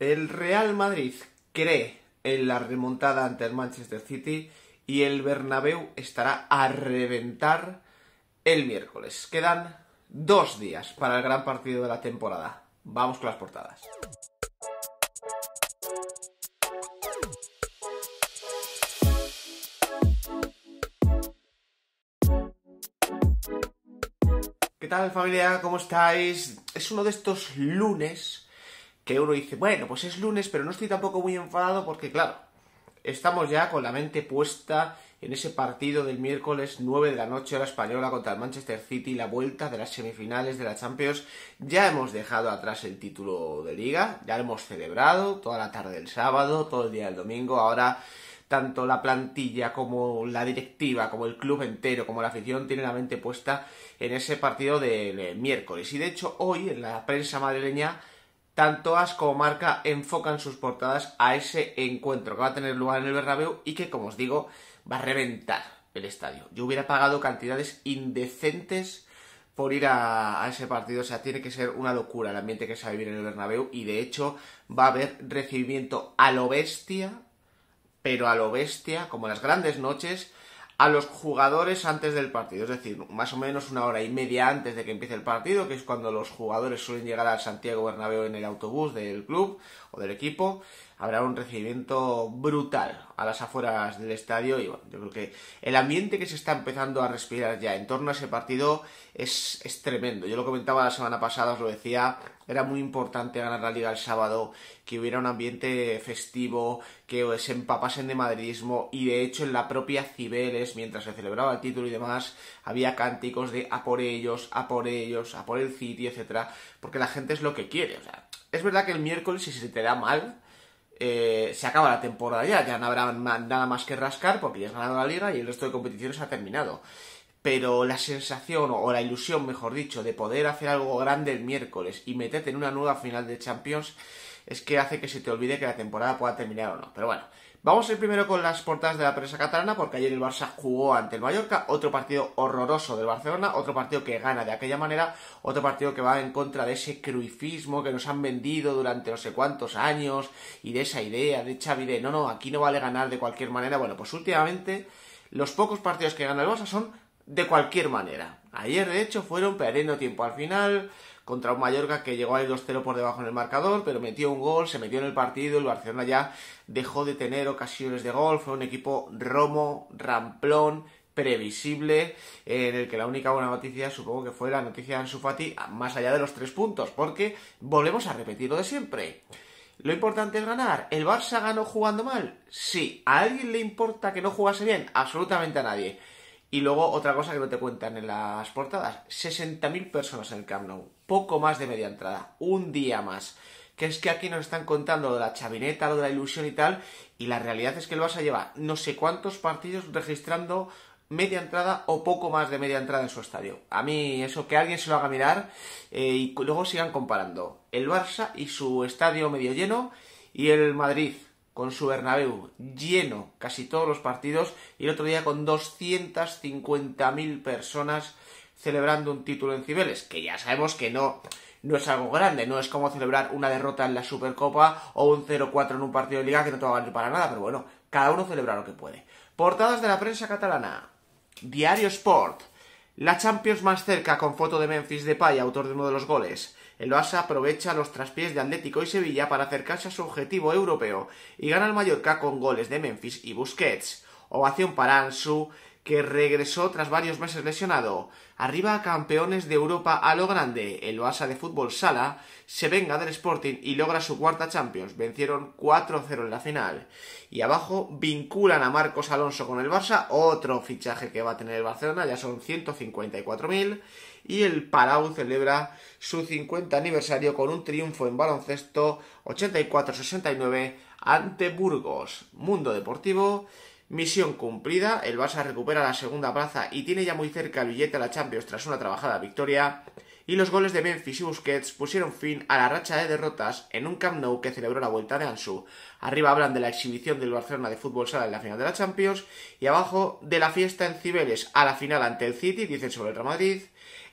El Real Madrid cree en la remontada ante el Manchester City y el Bernabéu estará a reventar el miércoles. Quedan dos días para el gran partido de la temporada. Vamos con las portadas. ¿Qué tal familia? ¿Cómo estáis? Es uno de estos lunes que uno dice, bueno, pues es lunes, pero no estoy tampoco muy enfadado porque, claro, estamos ya con la mente puesta en ese partido del miércoles 9 de la noche la española contra el Manchester City, la vuelta de las semifinales de la Champions. Ya hemos dejado atrás el título de liga, ya lo hemos celebrado toda la tarde del sábado, todo el día del domingo, ahora tanto la plantilla como la directiva, como el club entero, como la afición tiene la mente puesta en ese partido del eh, miércoles. Y de hecho hoy en la prensa madrileña tanto AS como Marca enfocan sus portadas a ese encuentro que va a tener lugar en el Bernabéu y que, como os digo, va a reventar el estadio. Yo hubiera pagado cantidades indecentes por ir a, ese partido. O sea, tiene que ser una locura el ambiente que se va a vivir en el Bernabéu. Y de hecho, va a haber recibimiento a lo bestia, pero a lo bestia, como las grandes noches, a los jugadores antes del partido, es decir, más o menos una hora y media antes de que empiece el partido, que es cuando los jugadores suelen llegar al Santiago Bernabéu en el autobús del club o del equipo, habrá un recibimiento brutal a las afueras del estadio y bueno, yo creo que el ambiente que se está empezando a respirar ya en torno a ese partido es, es tremendo. Yo lo comentaba la semana pasada, os lo decía, era muy importante ganar la liga el sábado, que hubiera un ambiente festivo, que se empapasen de madridismo y de hecho en la propia Cibeles, mientras se celebraba el título y demás, había cánticos de a por ellos, a por ellos, a por el City, etcétera, porque la gente es lo que quiere, o sea, es verdad que el miércoles si se te da mal, eh, se acaba la temporada ya, ya no habrá nada más que rascar porque ya has ganado la liga y el resto de competiciones ha terminado. Pero la sensación o la ilusión, mejor dicho, de poder hacer algo grande el miércoles y meterte en una nueva final de Champions es que hace que se te olvide que la temporada pueda terminar o no. Pero bueno, Vamos a ir primero con las portadas de la presa catalana, porque ayer el Barça jugó ante el Mallorca, otro partido horroroso del Barcelona, otro partido que gana de aquella manera, otro partido que va en contra de ese cruifismo que nos han vendido durante no sé cuántos años y de esa idea de Xavi de no, no, aquí no vale ganar de cualquier manera. Bueno, pues últimamente los pocos partidos que gana el Barça son de cualquier manera. Ayer, de hecho, fueron pereno tiempo al final contra un Mallorca que llegó ir 2-0 por debajo en el marcador, pero metió un gol, se metió en el partido, el Barcelona ya dejó de tener ocasiones de gol, fue un equipo romo, ramplón, previsible, en el que la única buena noticia supongo que fue la noticia de Ansu más allá de los tres puntos, porque volvemos a repetir lo de siempre. Lo importante es ganar. ¿El Barça ganó jugando mal? Sí. ¿A alguien le importa que no jugase bien? Absolutamente a nadie. Y luego otra cosa que no te cuentan en las portadas, 60.000 personas en el Camp Nou, poco más de media entrada, un día más. Que es que aquí nos están contando lo de la chavineta, lo de la ilusión y tal, y la realidad es que el Barça lleva no sé cuántos partidos registrando media entrada o poco más de media entrada en su estadio. A mí eso que alguien se lo haga mirar eh, y luego sigan comparando el Barça y su estadio medio lleno y el Madrid con su Bernabéu lleno casi todos los partidos y el otro día con 250.000 personas celebrando un título en Cibeles, que ya sabemos que no, no es algo grande, no es como celebrar una derrota en la Supercopa o un 0-4 en un partido de liga que no te va a valer para nada, pero bueno, cada uno celebra lo que puede. Portadas de la prensa catalana. Diario Sport. La Champions más cerca con foto de Memphis Depay, autor de uno de los goles. El Barça aprovecha los traspiés de Atlético y Sevilla para acercarse a su objetivo europeo y gana al Mallorca con goles de Memphis y Busquets. Ovación para Ansu, que regresó tras varios meses lesionado. Arriba campeones de Europa a lo grande, el Barça de fútbol sala se venga del Sporting y logra su cuarta Champions. Vencieron 4-0 en la final. Y abajo vinculan a Marcos Alonso con el Barça, otro fichaje que va a tener el Barcelona, ya son 154.000. Y el Palau celebra su 50 aniversario con un triunfo en baloncesto 84-69 ante Burgos. Mundo Deportivo Misión cumplida, el Barça recupera la segunda plaza y tiene ya muy cerca el billete a la Champions tras una trabajada victoria. Y los goles de Memphis y Busquets pusieron fin a la racha de derrotas en un Camp Nou que celebró la vuelta de Ansu. Arriba hablan de la exhibición del Barcelona de fútbol sala en la final de la Champions y abajo de la fiesta en Cibeles a la final ante el City, dicen sobre el Real Madrid.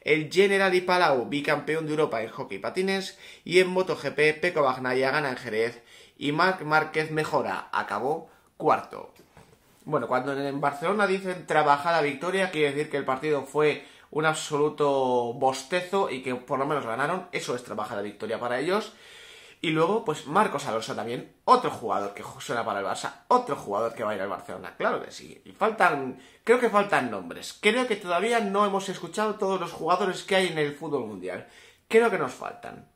El y Palau, bicampeón de Europa en hockey y patines, y en MotoGP, Peko Bagnaia gana en Jerez y Marc Márquez mejora, acabó cuarto. Bueno, cuando en Barcelona dicen trabajada victoria, quiere decir que el partido fue un absoluto bostezo y que por lo menos ganaron. Eso es trabajada victoria para ellos. Y luego, pues Marcos Alonso también, otro jugador que suena para el Barça, otro jugador que va a ir al Barcelona, claro que sí. faltan, creo que faltan nombres. Creo que todavía no hemos escuchado todos los jugadores que hay en el fútbol mundial. Creo que nos faltan.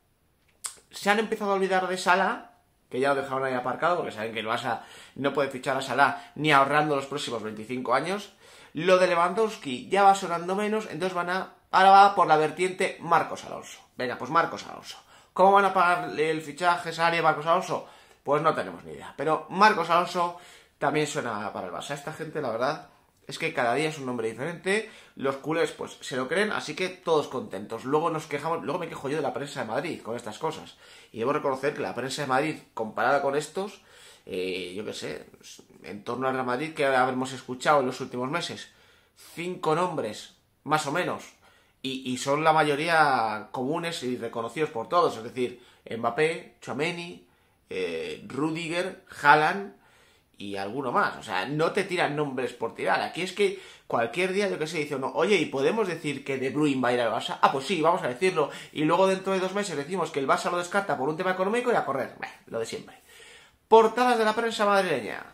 Se han empezado a olvidar de Sala, que ya lo dejaron ahí aparcado, porque saben que el Barça no puede fichar a Salah ni ahorrando los próximos 25 años. Lo de Lewandowski ya va sonando menos, entonces van a, ahora va por la vertiente Marcos Alonso. Venga, pues Marcos Alonso. ¿Cómo van a pagar el fichaje y Marcos Alonso? Pues no tenemos ni idea. Pero Marcos Alonso también suena para el Barça. Esta gente, la verdad, es que cada día es un nombre diferente, los culés pues se lo creen, así que todos contentos. Luego nos quejamos, luego me quejo yo de la prensa de Madrid con estas cosas. Y debo reconocer que la prensa de Madrid, comparada con estos, eh, yo qué sé, en torno a la Madrid, que habremos escuchado en los últimos meses, cinco nombres, más o menos, y, son la mayoría comunes y reconocidos por todos, es decir, Mbappé, chomeni Rüdiger, eh, Rudiger, Haaland, y alguno más. O sea, no te tiran nombres por tirar. Aquí es que cualquier día, yo que sé, dice uno, oye, ¿y podemos decir que De Bruyne va a ir al Barça? Ah, pues sí, vamos a decirlo. Y luego dentro de dos meses decimos que el Barça lo descarta por un tema económico y a correr. lo de siempre. Portadas de la prensa madrileña.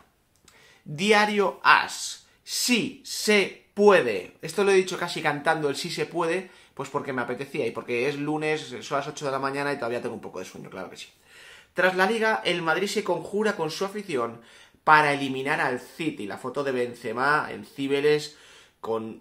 Diario As. Sí se puede. Esto lo he dicho casi cantando el sí se puede, pues porque me apetecía y porque es lunes, son las 8 de la mañana y todavía tengo un poco de sueño, claro que sí. Tras la liga, el Madrid se conjura con su afición para eliminar al City. La foto de Benzema en Cibeles con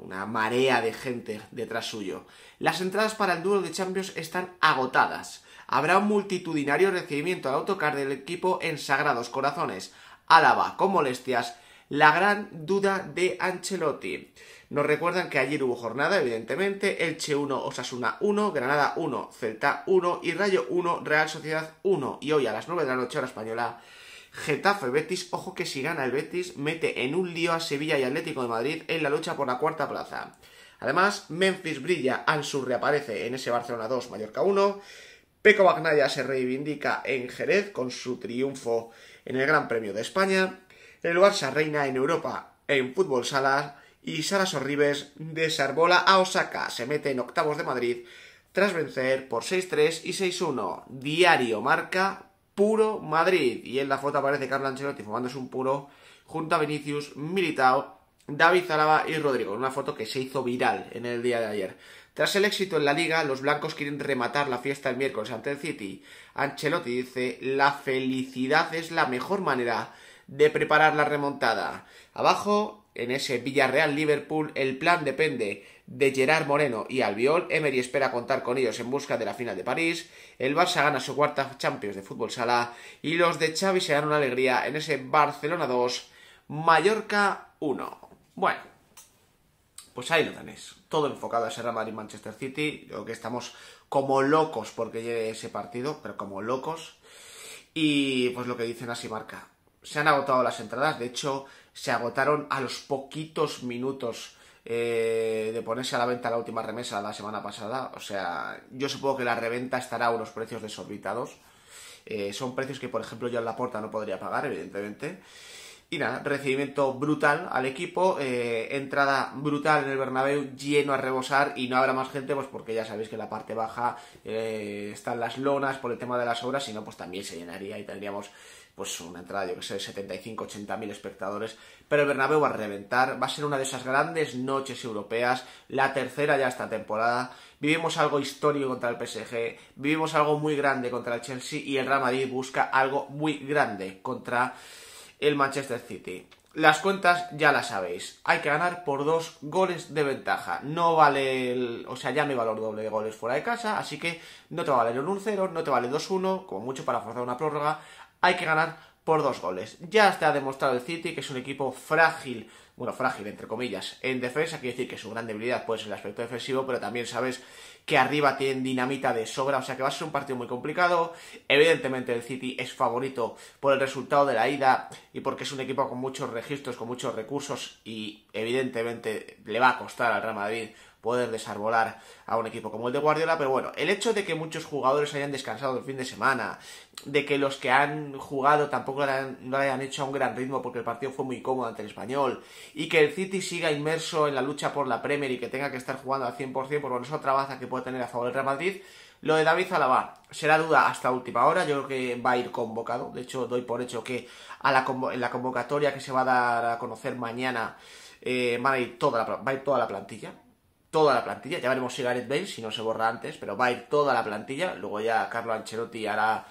una marea de gente detrás suyo. Las entradas para el duelo de Champions están agotadas. Habrá un multitudinario recibimiento al autocar del equipo en Sagrados Corazones. Álava, con molestias, la gran duda de Ancelotti. Nos recuerdan que ayer hubo jornada, evidentemente, Elche 1, Osasuna 1, Granada 1, Celta 1 y Rayo 1, Real Sociedad 1. Y hoy a las 9 de la noche hora española Getafe Betis, ojo que si gana el Betis, mete en un lío a Sevilla y Atlético de Madrid en la lucha por la cuarta plaza. Además, Memphis brilla, Ansur reaparece en ese Barcelona 2, Mallorca 1. Peco Bagnaya se reivindica en Jerez con su triunfo en el Gran Premio de España. El Barça reina en Europa en fútbol sala y Sara Sorribes desarbola a Osaka. Se mete en octavos de Madrid tras vencer por 6-3 y 6-1. Diario Marca puro Madrid. Y en la foto aparece Carlo Ancelotti fumándose un puro junto a Vinicius, Militao, David Zalaba y Rodrigo. Una foto que se hizo viral en el día de ayer. Tras el éxito en la liga, los blancos quieren rematar la fiesta el miércoles ante el City. Ancelotti dice, la felicidad es la mejor manera de preparar la remontada. Abajo, en ese Villarreal-Liverpool, el plan depende de Gerard Moreno y Albiol. Emery espera contar con ellos en busca de la final de París. El Barça gana su cuarta Champions de fútbol sala y los de Xavi se dan una alegría en ese Barcelona 2, Mallorca 1. Bueno, pues ahí lo tenéis. Todo enfocado a ese Real Madrid-Manchester City. creo que estamos como locos porque llegue ese partido, pero como locos. Y pues lo que dicen así marca. Se han agotado las entradas, de hecho se agotaron a los poquitos minutos eh, de ponerse a la venta la última remesa la semana pasada. O sea, yo supongo que la reventa estará a unos precios desorbitados. Eh, son precios que, por ejemplo, yo en la puerta no podría pagar, evidentemente. Y nada, recibimiento brutal al equipo, eh, entrada brutal en el Bernabéu, lleno a rebosar y no habrá más gente, pues porque ya sabéis que en la parte baja están las lonas por el tema de las obras, sino pues también se llenaría y tendríamos pues una entrada, yo que sé, 75, 80 mil espectadores, pero el Bernabéu va a reventar, va a ser una de esas grandes noches europeas, la tercera ya esta temporada, vivimos algo histórico contra el PSG, vivimos algo muy grande contra el Chelsea y el Real Madrid busca algo muy grande contra el Manchester City. Las cuentas ya las sabéis. Hay que ganar por dos goles de ventaja. No vale, el, o sea, ya me valor doble de goles fuera de casa, así que no te va a valer un 1-0, no te vale 2-1, como mucho para forzar una prórroga hay que ganar por dos goles. Ya te ha demostrado el City que es un equipo frágil, bueno, frágil entre comillas, en defensa, quiere decir que su gran debilidad puede ser el aspecto defensivo, pero también sabes que arriba tienen dinamita de sobra, o sea que va a ser un partido muy complicado. Evidentemente el City es favorito por el resultado de la ida y porque es un equipo con muchos registros, con muchos recursos y evidentemente le va a costar al Real Madrid poder desarbolar a un equipo como el de Guardiola, pero bueno, el hecho de que muchos jugadores hayan descansado el fin de semana, de que los que han jugado tampoco lo hayan, hecho a un gran ritmo porque el partido fue muy cómodo ante el español, y que el City siga inmerso en la lucha por la Premier y que tenga que estar jugando al 100%, pues bueno, eso trabaja que tener a favor el Real Madrid. Lo de David Alaba será duda hasta última hora, yo creo que va a ir convocado, de hecho doy por hecho que a la, en la convocatoria que se va a dar a conocer mañana eh, a ir toda la, va a ir toda la plantilla, toda la plantilla, ya veremos si Gareth Bale, si no se borra antes, pero va a ir toda la plantilla, luego ya Carlo Ancelotti hará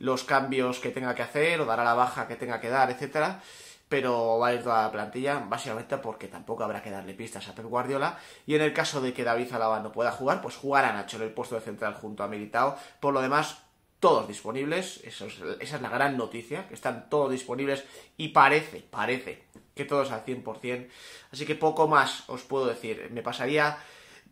los cambios que tenga que hacer o dará la baja que tenga que dar, etcétera pero va a ir toda la plantilla, básicamente porque tampoco habrá que darle pistas a Pep Guardiola. Y en el caso de que David Alaba no pueda jugar, pues jugará Nacho en el puesto de central junto a Militao. Por lo demás, todos disponibles, esa es la gran noticia, que están todos disponibles y parece, parece que todos al 100%. Así que poco más os puedo decir. Me pasaría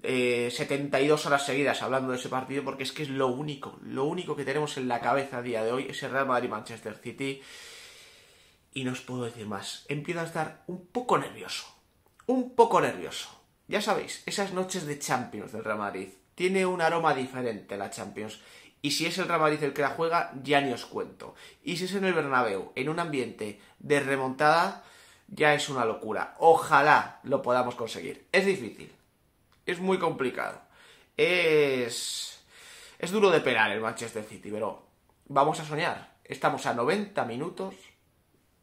eh, 72 horas seguidas hablando de ese partido porque es que es lo único, lo único que tenemos en la cabeza a día de hoy, el Real Madrid-Manchester City y no os puedo decir más. Empiezo a estar un poco nervioso. Un poco nervioso. Ya sabéis, esas noches de Champions del Real Madrid. Tiene un aroma diferente la Champions. Y si es el Real Madrid el que la juega, ya ni os cuento. Y si es en el Bernabéu, en un ambiente de remontada, ya es una locura. Ojalá lo podamos conseguir. Es difícil. Es muy complicado. Es... Es duro de pelar el Manchester City, pero vamos a soñar. Estamos a 90 minutos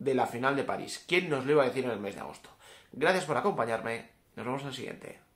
de la final de París. ¿Quién nos lo iba a decir en el mes de agosto? Gracias por acompañarme. Nos vemos en el siguiente.